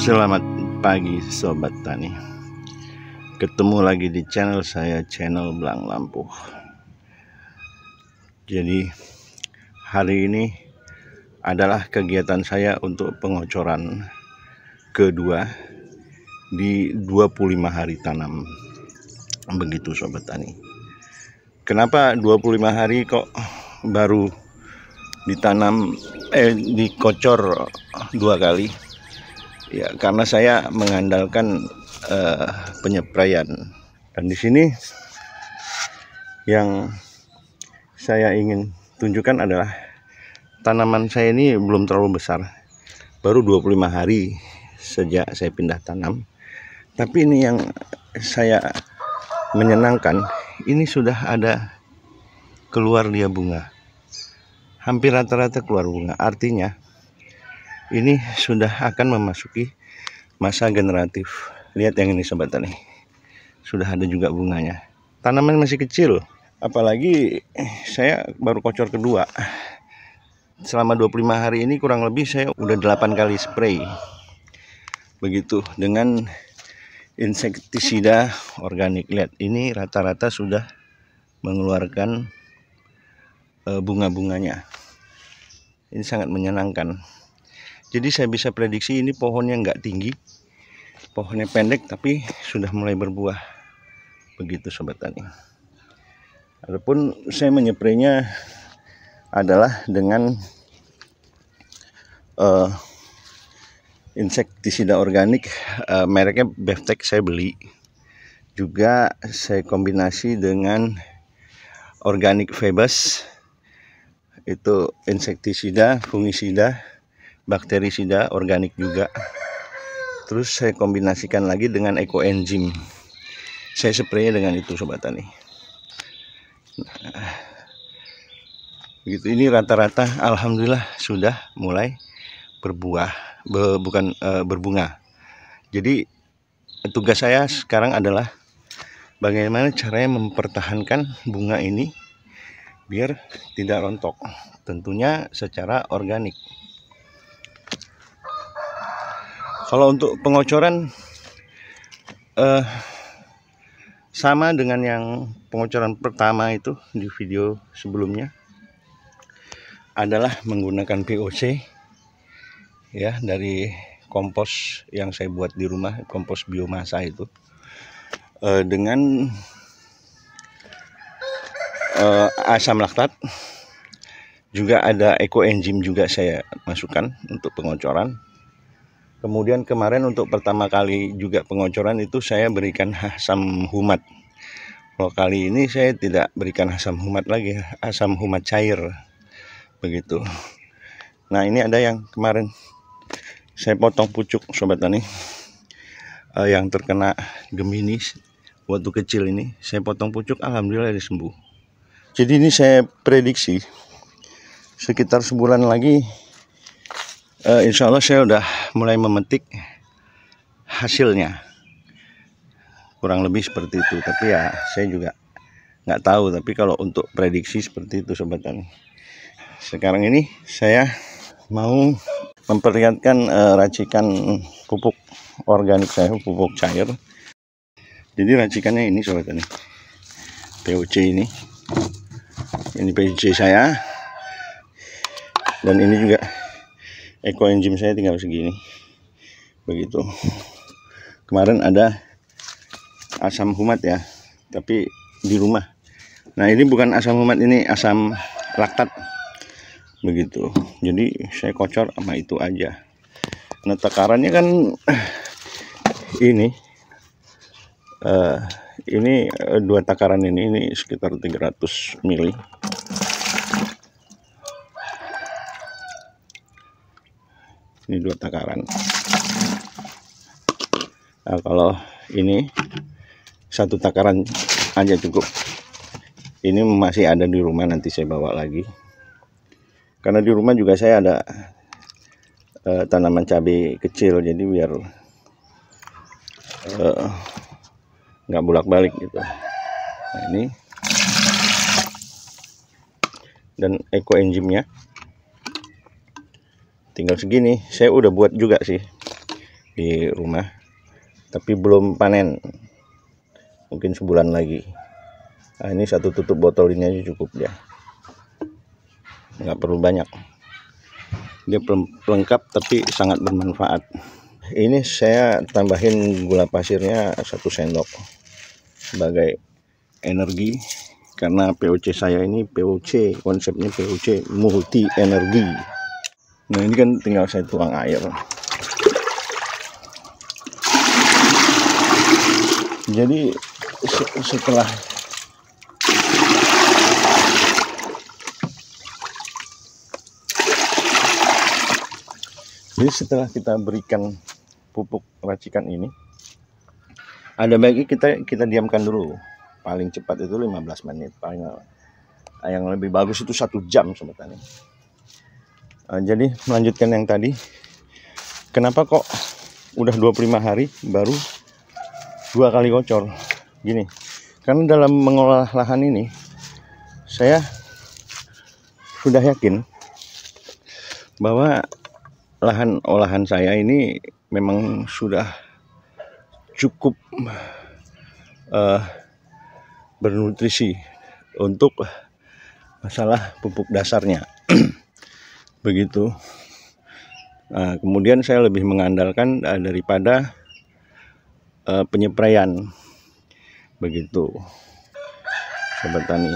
Selamat pagi sobat tani. Ketemu lagi di channel saya channel Belang Lampu. Jadi hari ini adalah kegiatan saya untuk pengocoran kedua di 25 hari tanam. Begitu sobat tani. Kenapa 25 hari kok baru ditanam eh dikocor dua kali? ya karena saya mengandalkan uh, eh, penyepraian dan di sini yang saya ingin tunjukkan adalah tanaman saya ini belum terlalu besar baru 25 hari sejak saya pindah tanam tapi ini yang saya menyenangkan ini sudah ada keluar dia bunga hampir rata-rata keluar bunga artinya ini sudah akan memasuki masa generatif lihat yang ini sobat tani sudah ada juga bunganya tanaman masih kecil apalagi saya baru kocor kedua selama 25 hari ini kurang lebih saya udah 8 kali spray begitu dengan insektisida organik lihat ini rata-rata sudah mengeluarkan eh, bunga-bunganya ini sangat menyenangkan jadi saya bisa prediksi ini pohonnya nggak tinggi pohonnya pendek tapi sudah mulai berbuah begitu sobat tani Adapun saya menyepraynya adalah dengan uh, insektisida organik uh, mereknya Beftek saya beli juga saya kombinasi dengan organik Febas itu insektisida fungisida bakterisida organik juga terus saya kombinasikan lagi dengan eco ekoenzim saya spray dengan itu sobat tani nah, begitu ini rata-rata alhamdulillah sudah mulai berbuah be, bukan e, berbunga jadi tugas saya sekarang adalah bagaimana caranya mempertahankan bunga ini biar tidak rontok tentunya secara organik kalau untuk pengocoran eh, sama dengan yang pengocoran pertama itu di video sebelumnya adalah menggunakan POC ya dari kompos yang saya buat di rumah kompos biomasa itu eh, dengan eh, asam laktat juga ada eco enzim juga saya masukkan untuk pengocoran Kemudian kemarin untuk pertama kali juga pengocoran itu saya berikan asam humat. Kalau kali ini saya tidak berikan asam humat lagi, asam humat cair. Begitu. Nah, ini ada yang kemarin saya potong pucuk sobat tani. Uh, yang terkena Gemini waktu kecil ini saya potong pucuk alhamdulillah dia sembuh. Jadi ini saya prediksi sekitar sebulan lagi uh, eh, insya Allah saya udah mulai memetik hasilnya kurang lebih seperti itu tapi ya saya juga nggak tahu tapi kalau untuk prediksi seperti itu sobat tani sekarang ini saya mau memperlihatkan uh, racikan pupuk organik saya pupuk cair jadi racikannya ini sobat tani POC ini ini POC saya dan ini juga eco enzim saya tinggal segini begitu kemarin ada asam humat ya tapi di rumah nah ini bukan asam humat ini asam laktat begitu jadi saya kocor sama itu aja nah takarannya kan ini uh, ini eh, dua takaran ini ini sekitar 300 mili ini dua takaran nah, kalau ini satu takaran aja cukup ini masih ada di rumah nanti saya bawa lagi karena di rumah juga saya ada uh, tanaman cabai kecil jadi biar eh, nggak uh, bolak-balik gitu nah, ini dan eco enzimnya tinggal segini saya udah buat juga sih di rumah tapi belum panen mungkin sebulan lagi nah, ini satu tutup botol ini aja cukup ya nggak perlu banyak dia pelengkap tapi sangat bermanfaat ini saya tambahin gula pasirnya satu sendok sebagai energi karena POC saya ini POC konsepnya POC multi energi nah ini kan tinggal saya tuang air jadi setelah Jadi setelah kita berikan pupuk racikan ini, ada baiknya kita kita diamkan dulu. Paling cepat itu 15 menit, paling yang lebih bagus itu satu jam sebetulnya. Eh, jadi melanjutkan yang tadi kenapa kok udah 25 hari baru dua kali kocor gini karena dalam mengolah lahan ini saya sudah yakin bahwa lahan olahan saya ini memang sudah cukup uh, bernutrisi untuk masalah pupuk dasarnya begitu nah, kemudian saya lebih mengandalkan eh, daripada uh, eh, penyepraian begitu sobat tani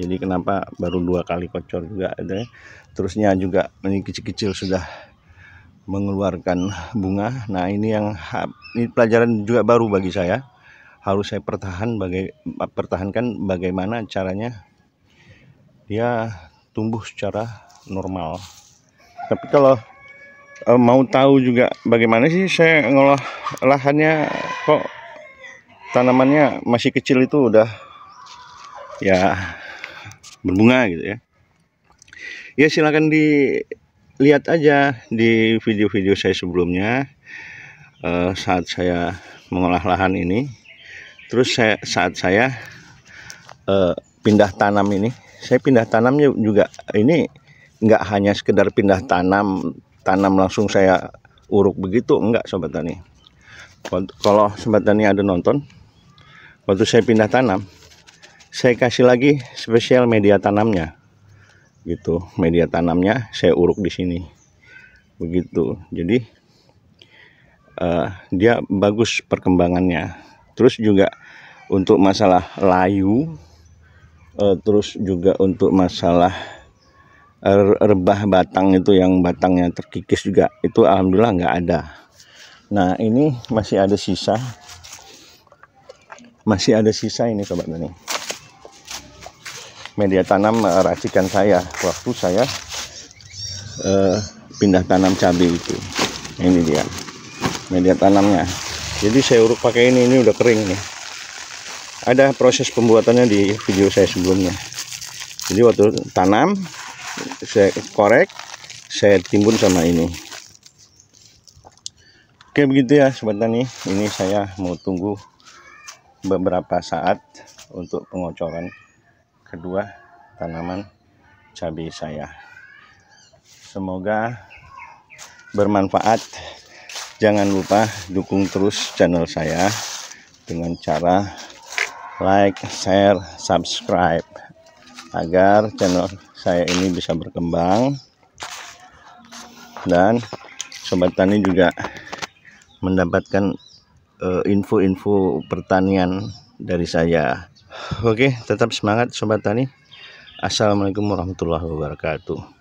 jadi kenapa baru dua kali kocor juga ada gitu ya. terusnya juga ini kecil-kecil sudah mengeluarkan bunga nah ini yang ini pelajaran juga baru bagi saya harus saya pertahan bagai pertahankan bagaimana caranya dia tumbuh secara normal tapi kalau e, mau tahu juga bagaimana sih saya ngolah lahannya kok tanamannya masih kecil itu udah ya berbunga gitu ya ya silahkan dilihat aja di video-video saya sebelumnya e, saat saya mengolah lahan ini terus saya saat saya e, pindah tanam ini saya pindah tanamnya juga ini nggak hanya sekedar pindah tanam tanam langsung saya uruk begitu enggak sobat tani kalau sobat tani ada nonton waktu saya pindah tanam saya kasih lagi spesial media tanamnya gitu media tanamnya saya uruk di sini begitu jadi uh, dia bagus perkembangannya terus juga untuk masalah layu uh, terus juga untuk masalah rebah batang itu yang batangnya terkikis juga itu alhamdulillah nggak ada nah ini masih ada sisa masih ada sisa ini sobat tani media tanam eh, racikan saya waktu saya eh, pindah tanam cabai itu ini dia media tanamnya jadi saya uruk pakai ini ini udah kering nih ada proses pembuatannya di video saya sebelumnya jadi waktu tanam saya korek saya timbun sama ini oke begitu ya sobat tani ini saya mau tunggu beberapa saat untuk pengocoran kedua tanaman cabai saya semoga bermanfaat jangan lupa dukung terus channel saya dengan cara like share subscribe agar channel saya ini bisa berkembang dan sobat tani juga mendapatkan eh, info-info uh, pertanian dari saya oke tetap semangat sobat tani assalamualaikum warahmatullahi wabarakatuh